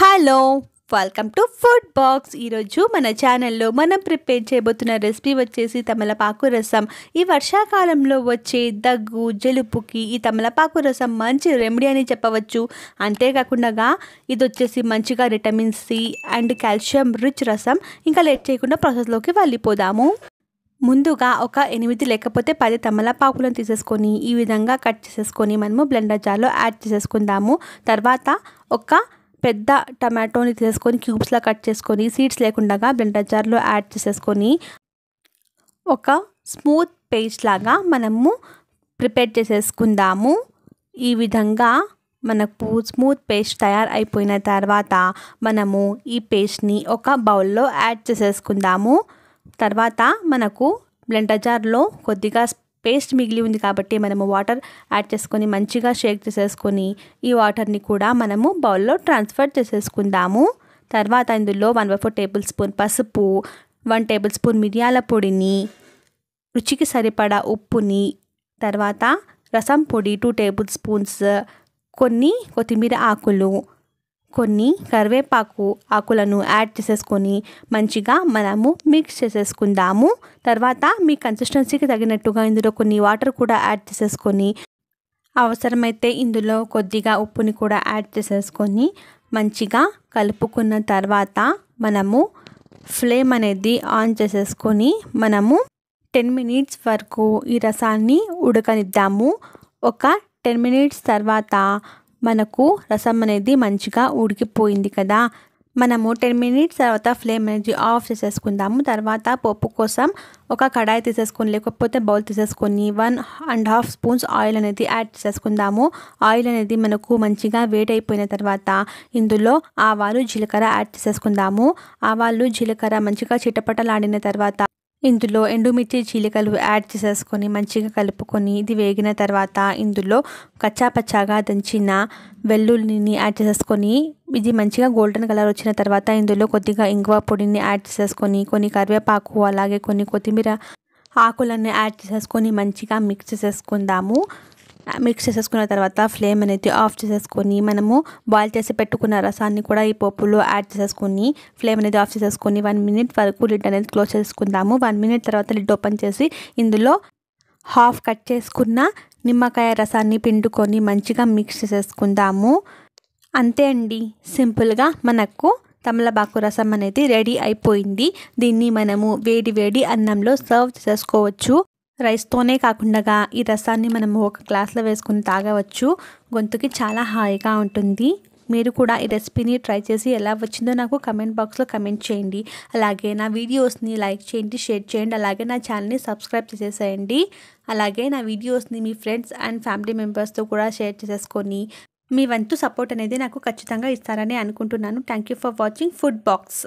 hello welcome to food box ఈరోజు మన ఛానల్లో మనం ప్రిపేర్ చేయబోతున్న రెసిపీ వచ్చేసి తమలపాకు రసం ఈ వర్షాకాలంలో వచ్చే దగ్గు జలుపుకి ఈ తమలపాకు రసం మంచి రెమెడీ అని చెప్పవచ్చు అంతేకాకుండా ఇది వచ్చేసి మంచిగా vitamin C and calcium rich రసం ఇంకా లేట్ చేయకుండా ప్రాసెస్లోకి వెళ్ళిపోదాము ముందుగా ఒక ఎనిమిది లేకపోతే పది తమలపాకులను తీసేసుకొని ఈ విధంగా కట్ చేసేసుకొని మనము బ్లెండర్ జార్లో యాడ్ చేసేసుకుందాము తర్వాత ఒక పెద్ద టమాటోని తీసుకొని క్యూబ్స్లా కట్ చేసుకొని సీడ్స్ లేకుండా బ్లెండర్ జార్లో యాడ్ చేసేసుకొని ఒక స్మూత్ పేస్ట్ లాగా మనము ప్రిపేర్ చేసేసుకుందాము ఈ విధంగా మనకు స్మూత్ పేస్ట్ తయారు అయిపోయిన తర్వాత మనము ఈ పేస్ట్ని ఒక బౌల్లో యాడ్ చేసేసుకుందాము తర్వాత మనకు బ్లెండర్ జార్లో కొద్దిగా పేస్ట్ మిగిలి ఉంది కాబట్టి మనము వాటర్ యాడ్ చేసుకొని మంచిగా షేక్ చేసేసుకొని ఈ వాటర్ని కూడా మనము బౌల్లో ట్రాన్స్ఫర్ చేసేసుకుందాము తర్వాత ఇందులో one by four tablespoon పసుపు వన్ టేబుల్ స్పూన్ మిరియాల పొడిని రుచికి సరిపడా ఉప్పుని తర్వాత రసం పొడి టూ టేబుల్ స్పూన్స్ కొన్ని కొత్తిమీర ఆకులు కొన్ని కరివేపాకు ఆకులను యాడ్ చేసేసుకొని మంచిగా మనము మిక్స్ చేసేసుకుందాము తర్వాత మీ కన్సిస్టెన్సీకి తగినట్టుగా ఇందులో కొన్ని వాటర్ కూడా యాడ్ చేసేసుకొని అవసరమైతే ఇందులో కొద్దిగా ఉప్పుని కూడా యాడ్ చేసేసుకొని మంచిగా కలుపుకున్న తర్వాత మనము ఫ్లేమ్ అనేది ఆన్ చేసేసుకొని మనము టెన్ మినిట్స్ వరకు ఈ రసాన్ని ఉడకనిద్దాము ఒక టెన్ మినిట్స్ తర్వాత మనకు రసం అనేది మంచిగా ఉడికిపోయింది కదా మనము టెన్ మినిట్స్ తర్వాత ఫ్లేమ్ అనేది ఆఫ్ చేసేసుకుందాము తర్వాత పప్పు కోసం ఒక కడాయి తీసేసుకొని లేకపోతే బౌల్ తీసేసుకొని one and half spoons oil అనేది యాడ్ చేసేసుకుందాము ఆయిల్ అనేది మనకు మంచిగా వేట్ అయిపోయిన తర్వాత ఇందులో ఆవాలు జీలకర్ర యాడ్ చేసేసుకుందాము ఆవాలు జీలకర్ర మంచిగా చిటపటలాడిన తర్వాత ఇందులో ఎండుమిర్చి చీలికలు యాడ్ చేసేసుకొని మంచిగా కలుపుకొని ఇది వేగిన తర్వాత ఇందులో కచ్చాపచ్చాగా దంచిన వెల్లుల్లిని యాడ్ చేసేసుకొని ఇది మంచిగా గోల్డెన్ కలర్ వచ్చిన తర్వాత ఇందులో కొద్దిగా ఇంగువ పొడిని యాడ్ చేసేసుకొని కొన్ని కరివేపాకు అలాగే కొన్ని కొత్తిమీర ఆకులన్నీ యాడ్ చేసేసుకొని మంచిగా మిక్స్ చేసేసుకుందాము మిక్స్ చేసేసుకున్న తర్వాత ఫ్లేమ్ అనేది ఆఫ్ చేసేసుకొని మనము బాయిల్ చేసి పెట్టుకున్న రసాన్ని కూడా ఈ పప్పులో యాడ్ చేసేసుకొని ఫ్లేమ్ అనేది ఆఫ్ చేసేసుకొని వన్ మినిట్ వరకు లిడ్ అనేది క్లోజ్ చేసుకుందాము వన్ మినిట్ తర్వాత లిడ్ ఓపెన్ చేసి ఇందులో హాఫ్ కట్ చేసుకున్న నిమ్మకాయ రసాన్ని పిండుకొని మంచిగా మిక్స్ చేసేసుకుందాము అంతే అండి సింపుల్గా మనకు తమలబాకు రసం అనేది రెడీ అయిపోయింది దీన్ని మనము వేడి వేడి అన్నంలో సర్వ్ చేసుకోవచ్చు రైస్తోనే కాకుండా ఈ రసాన్ని మనము ఒక గ్లాస్లో వేసుకుని తాగవచ్చు గొంతుకి చాలా హాయిగా ఉంటుంది మీరు కూడా ఈ రెసిపీని ట్రై చేసి ఎలా వచ్చిందో నాకు కమెంట్ బాక్స్లో కమెంట్ చేయండి అలాగే నా వీడియోస్ని లైక్ చేయండి షేర్ చేయండి అలాగే నా ఛానల్ని సబ్స్క్రైబ్ చేసేసేయండి అలాగే నా వీడియోస్ని మీ ఫ్రెండ్స్ అండ్ ఫ్యామిలీ మెంబర్స్తో కూడా షేర్ చేసేసుకొని మీ వంతు సపోర్ట్ అనేది నాకు ఖచ్చితంగా ఇస్తారని అనుకుంటున్నాను thank for watching food box